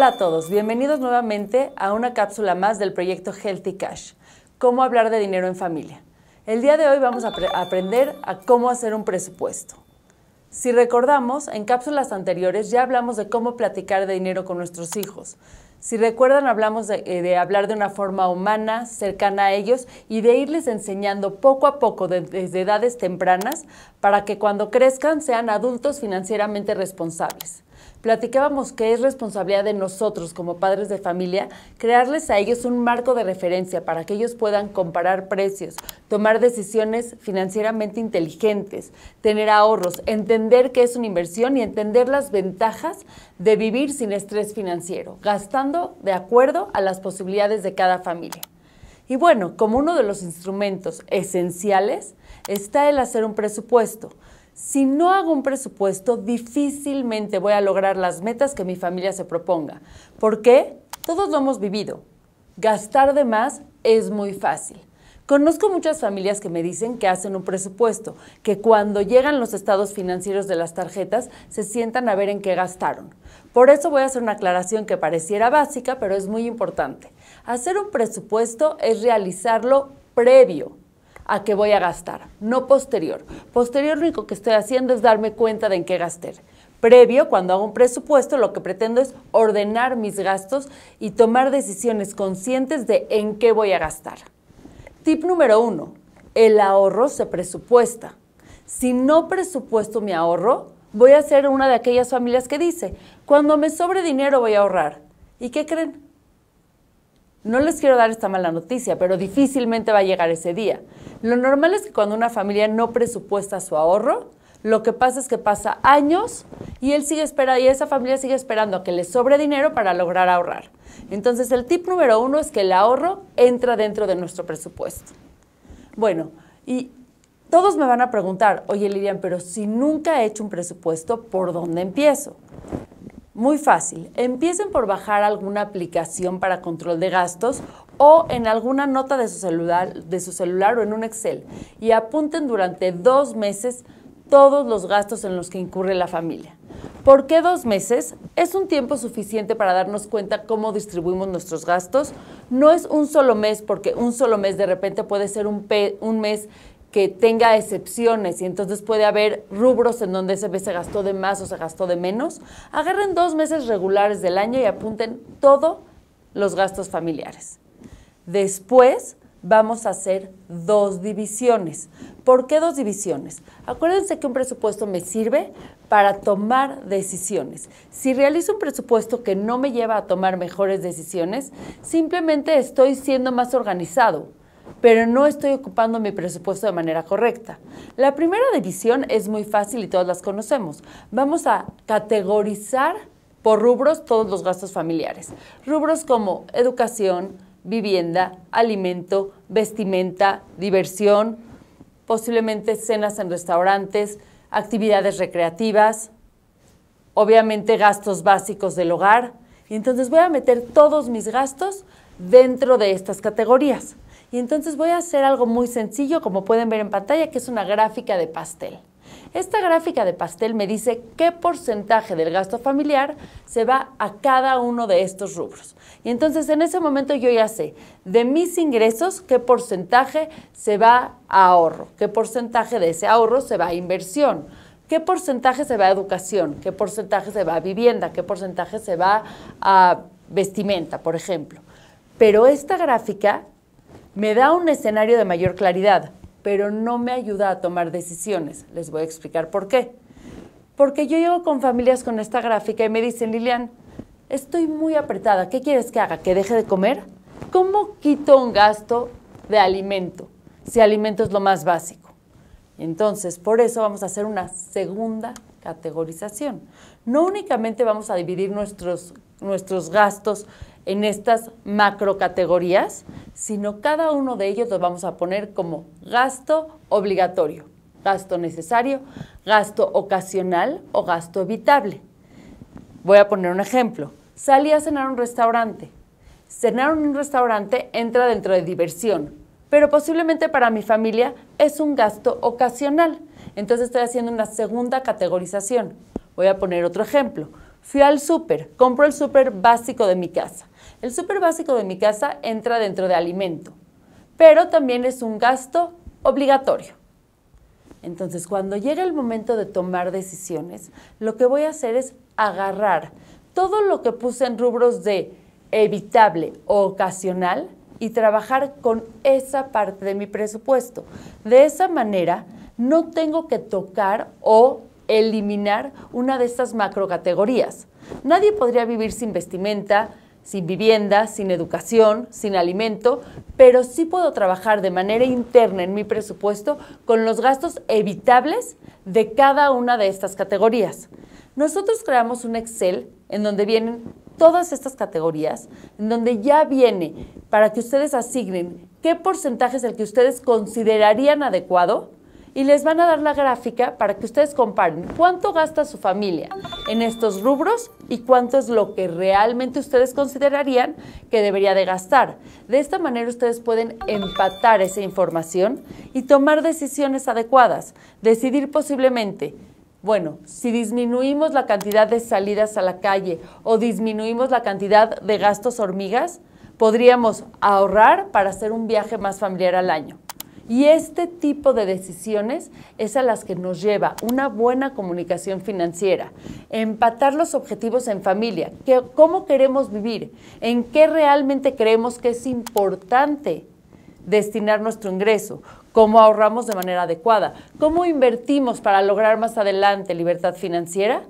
Hola a todos, bienvenidos nuevamente a una cápsula más del proyecto Healthy Cash, cómo hablar de dinero en familia. El día de hoy vamos a aprender a cómo hacer un presupuesto. Si recordamos, en cápsulas anteriores ya hablamos de cómo platicar de dinero con nuestros hijos. Si recuerdan, hablamos de, eh, hablar de una forma humana, cercana a ellos y de irles enseñando poco a poco desde edades tempranas para que cuando crezcan sean adultos financieramente responsables platicábamos que es responsabilidad de nosotros como padres de familia crearles a ellos un marco de referencia para que ellos puedan comparar precios, tomar decisiones financieramente inteligentes, tener ahorros, entender qué es una inversión y entender las ventajas de vivir sin estrés financiero, gastando de acuerdo a las posibilidades de cada familia. Y bueno, como uno de los instrumentos esenciales está el hacer un presupuesto. Si no hago un presupuesto, difícilmente voy a lograr las metas que mi familia se proponga. ¿Por qué? Todos lo hemos vivido. Gastar de más es muy fácil. Conozco muchas familias que me dicen que hacen un presupuesto, que cuando llegan los estados financieros de las tarjetas se sientan a ver en qué gastaron. Por eso voy a hacer una aclaración que pareciera básica, pero es muy importante. Hacer un presupuesto es realizarlo previo a qué voy a gastar, no posterior. Posterior lo único que estoy haciendo es darme cuenta de en qué gastar. Previo, cuando hago un presupuesto, lo que pretendo es ordenar mis gastos y tomar decisiones conscientes de en qué voy a gastar. Tip número uno, el ahorro se presupuesta. Si no presupuesto mi ahorro, voy a ser una de aquellas familias que dice, cuando me sobre dinero voy a ahorrar. ¿Y qué creen? No les quiero dar esta mala noticia, pero difícilmente va a llegar ese día. Lo normal es que cuando una familia no presupuesta su ahorro, lo que pasa es que pasa años y él sigue esperando, y esa familia sigue esperando a que le sobre dinero para lograr ahorrar. Entonces el tip número uno es que el ahorro entra dentro de nuestro presupuesto. Bueno, y todos me van a preguntar, oye Lilian, pero si nunca he hecho un presupuesto, ¿por dónde empiezo? Muy fácil. Empiecen por bajar alguna aplicación para control de gastos o en alguna nota de su celular, de su celular o en un Excel y apunten durante dos meses todos los gastos en los que incurre la familia. ¿Por qué dos meses? Es un tiempo suficiente para darnos cuenta cómo distribuimos nuestros gastos. No es un solo mes porque un solo mes de repente puede ser un, un mes que tenga excepciones y entonces puede haber rubros en donde ese mes se gastó de más o se gastó de menos. Agarren dos meses regulares del año y apunten todos los gastos familiares. Después vamos a hacer dos divisiones. ¿Por qué dos divisiones? Acuérdense que un presupuesto me sirve para tomar decisiones. Si realizo un presupuesto que no me lleva a tomar mejores decisiones, simplemente estoy siendo más organizado pero no estoy ocupando mi presupuesto de manera correcta. La primera división es muy fácil y todas las conocemos. Vamos a categorizar por rubros todos los gastos familiares. Rubros como educación, vivienda, alimento, vestimenta, diversión, posiblemente cenas en restaurantes, actividades recreativas, obviamente gastos básicos del hogar. Y entonces voy a meter todos mis gastos dentro de estas categorías. Y entonces voy a hacer algo muy sencillo, como pueden ver en pantalla, que es una gráfica de pastel. Esta gráfica de pastel me dice qué porcentaje del gasto familiar se va a cada uno de estos rubros. Y entonces en ese momento yo ya sé de mis ingresos qué porcentaje se va a ahorro, qué porcentaje de ese ahorro se va a inversión, qué porcentaje se va a educación, qué porcentaje se va a vivienda, qué porcentaje se va a vestimenta, por ejemplo. Pero esta gráfica me da un escenario de mayor claridad, pero no me ayuda a tomar decisiones. Les voy a explicar por qué. Porque yo llego con familias con esta gráfica y me dicen, Lilian, estoy muy apretada, ¿qué quieres que haga? ¿Que deje de comer? ¿Cómo quito un gasto de alimento? Si alimento es lo más básico. Entonces, por eso vamos a hacer una segunda categorización. No únicamente vamos a dividir nuestros nuestros gastos en estas macrocategorías, sino cada uno de ellos los vamos a poner como gasto obligatorio, gasto necesario, gasto ocasional o gasto evitable. Voy a poner un ejemplo. Salí a cenar a un restaurante. Cenar en un restaurante entra dentro de diversión, pero posiblemente para mi familia es un gasto ocasional. Entonces estoy haciendo una segunda categorización. Voy a poner otro ejemplo. Fui al súper, compro el súper básico de mi casa. El súper básico de mi casa entra dentro de alimento, pero también es un gasto obligatorio. Entonces, cuando llega el momento de tomar decisiones, lo que voy a hacer es agarrar todo lo que puse en rubros de evitable o ocasional y trabajar con esa parte de mi presupuesto. De esa manera, no tengo que tocar o eliminar una de estas macrocategorías. Nadie podría vivir sin vestimenta, sin vivienda, sin educación, sin alimento, pero sí puedo trabajar de manera interna en mi presupuesto con los gastos evitables de cada una de estas categorías. Nosotros creamos un Excel en donde vienen todas estas categorías, en donde ya viene para que ustedes asignen qué porcentaje es el que ustedes considerarían adecuado y les van a dar la gráfica para que ustedes comparen cuánto gasta su familia en estos rubros y cuánto es lo que realmente ustedes considerarían que debería de gastar. De esta manera ustedes pueden empatar esa información y tomar decisiones adecuadas, decidir posiblemente bueno, si disminuimos la cantidad de salidas a la calle o disminuimos la cantidad de gastos hormigas, podríamos ahorrar para hacer un viaje más familiar al año. Y este tipo de decisiones es a las que nos lleva una buena comunicación financiera, empatar los objetivos en familia, cómo queremos vivir, en qué realmente creemos que es importante destinar nuestro ingreso, cómo ahorramos de manera adecuada, cómo invertimos para lograr más adelante libertad financiera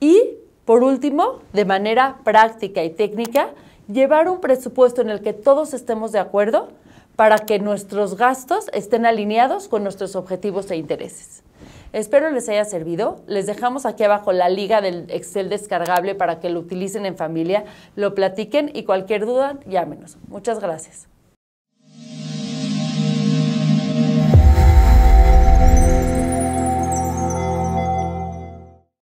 y, por último, de manera práctica y técnica, llevar un presupuesto en el que todos estemos de acuerdo para que nuestros gastos estén alineados con nuestros objetivos e intereses. Espero les haya servido. Les dejamos aquí abajo la liga del Excel descargable para que lo utilicen en familia, lo platiquen y cualquier duda llámenos. Muchas gracias.